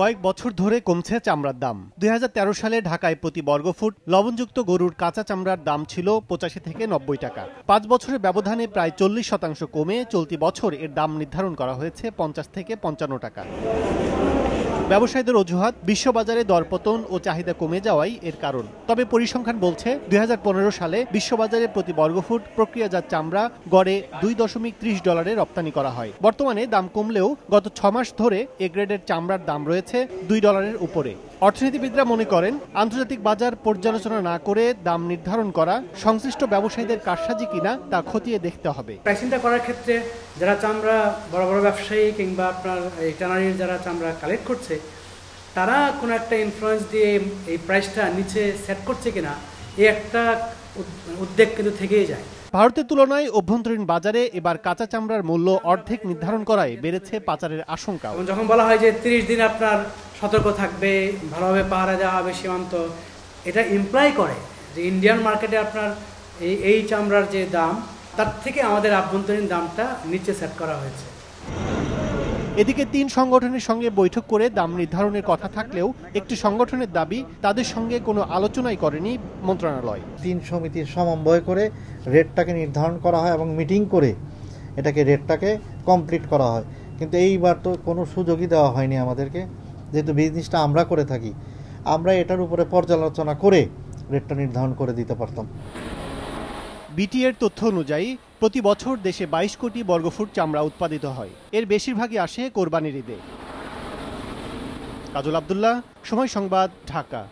কয়েক বছর ধরে কমছে চামড়ার দাম দুই সালে ঢাকায় প্রতি বর্গফুট লবণযুক্ত গরুর কাঁচা চামড়ার দাম ছিল পঁচাশি থেকে নব্বই টাকা পাঁচ বছরের ব্যবধানে প্রায় চল্লিশ শতাংশ কমে চলতি বছর এর দাম নির্ধারণ করা হয়েছে পঞ্চাশ থেকে পঞ্চান্ন টাকা ব্যবসায়ীদের অজুহাত বিশ্ববাজারে দরপতন ও চাহিদা কমে যাওয়াই এর কারণ তবে পরিসংখ্যান বলছে দুই সালে বিশ্ববাজারে প্রতি বর্গফুট প্রক্রিয়াজাত চামড়া গড়ে দুই দশমিক ত্রিশ ডলারে রপ্তানি করা হয় বর্তমানে দাম কমলেও গত ছ মাস ধরে এ গ্রেডের চামড়ার দাম রয়েছে গিয়েছে দুই ডলারের উপরে অর্থনীতিবিদরা মনে করেন আন্তর্জাতিক বাজার পর্যালোচনা না করে দাম নির্ধারণ করা সংশ্লিষ্ট ব্যবসায়ীদের কারসাজি কিনা তা খতিয়ে দেখতে হবে প্রাইসিংটা করার ক্ষেত্রে যারা চামড়া বড় বড় ব্যবসায়ী কিংবা আপনার এই ট্যানারির যারা চামড়া কালেক্ট করছে তারা কোনো একটা ইনফ্লুয়েন্স দিয়ে এই প্রাইসটা নিচে সেট করছে কিনা এই একটা উদ্বেগ কিন্তু থেকেই যায় ভারতের তুলনায় অভ্যন্তরীণ বাজারে এবার কাঁচা চামড়ার মূল্য অর্ধেক নির্ধারণ করায় বেড়েছে পাচারের আশঙ্কা যখন বলা হয় যে তিরিশ দিন আপনার সতর্ক থাকবে ভালোভাবে পাহারা দেওয়া হবে সীমান্ত এটা ইমপ্লাই করে যে ইন্ডিয়ান মার্কেটে আপনার এই এই চামড়ার যে দাম তার থেকে আমাদের আভ্যন্তরীণ দামটা নিচে সেট করা হয়েছে এদিকে তিন সংগঠনের সঙ্গে বৈঠক করে দাম নির্ধারণের কথা থাকলেও একটি সংগঠনের দাবি তাদের সঙ্গে কোনো আলোচনাই করেনি মন্ত্রণালয় তিন সমিতির সমন্বয় করে রেটটাকে নির্ধারণ করা হয় এবং মিটিং করে এটাকে রেটটাকে কমপ্লিট করা হয় কিন্তু এইবার তো কোনো সুযোগই দেওয়া হয়নি আমাদেরকে যেহেতু বিজনেসটা আমরা করে থাকি আমরা এটার উপরে পর্যালোচনা করে রেটটা নির্ধারণ করে দিতে পারতাম বিটিএর তথ্য অনুযায়ী প্রতি বছর দেশে ২২ কোটি বর্গফুট চামড়া উৎপাদিত হয় এর বেশিরভাগই আসে কোরবানির ঈদে কাজল আবদুল্লাহ সময় সংবাদ ঢাকা